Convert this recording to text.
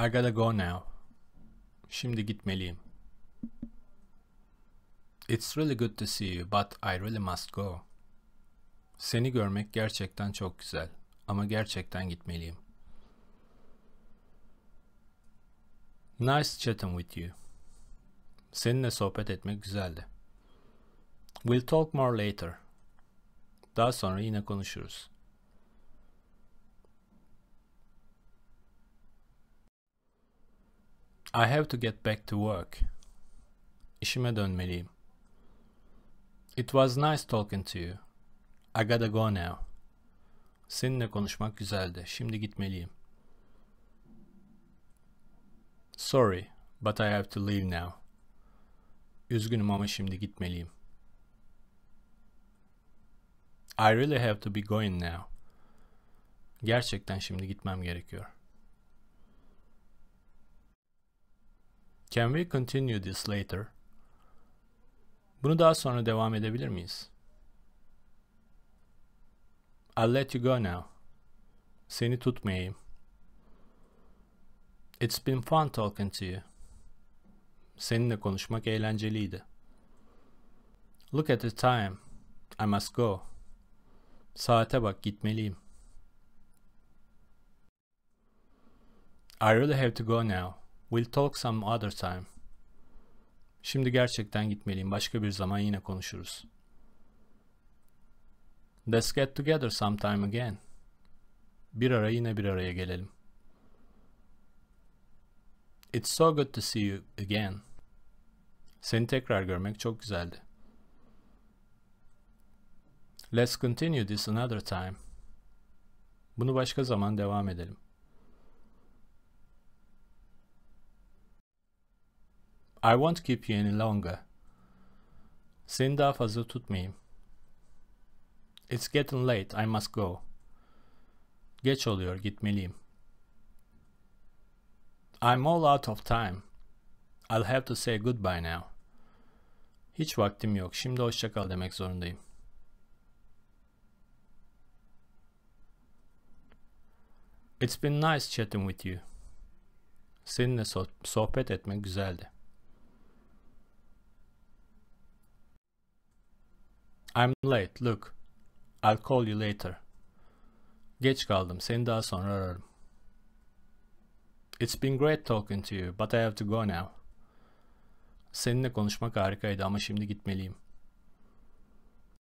I gotta go now. Şimdi gitmeliyim. It's really good to see you, but I really must go. Seni görmek gerçekten çok güzel ama gerçekten gitmeliyim. Nice chatting with you. Seninle sohbet etmek güzeldi. We'll talk more later. Daha sonra yine konuşuruz. I have to get back to work. İşime dönmeliyim. It was nice talking to you. I gotta go now. Seninle konuşmak güzeldi. Şimdi gitmeliyim. Sorry, but I have to leave now. Üzgünüm ama şimdi gitmeliyim. I really have to be going now. Gerçekten şimdi gitmem gerekiyor. Can we continue this later? Bunu daha sonra devam edebilir miyiz? I'll let you go now. Seni tutmayayım. It's been fun talking to you. Seninle konuşmak eğlenceliydi. Look at the time. I must go. Saate bak gitmeliyim. I really have to go now. We'll talk some other time. Şimdi gerçekten gitmeliyim. Başka bir zaman yine konuşuruz. Let's get together sometime again. Bir ara yine bir araya gelelim. It's so good to see you again. Seni tekrar görmek çok güzeldi. Let's continue this another time. Bunu başka zaman devam edelim. I won't keep you any longer. Seni daha fazla tutmayayım. It's getting late. I must go. Geç oluyor. Gitmeliyim. I'm all out of time. I'll have to say goodbye now. Hiç vaktim yok. Şimdi hoşçakal demek zorundayım. It's been nice chatting with you. Seninle sohbet etmek güzeldi. I'm late, look. I'll call you later. Geç kaldım, seni daha sonra ararım. It's been great talking to you, but I have to go now. Seninle konuşmak harikaydı ama şimdi gitmeliyim.''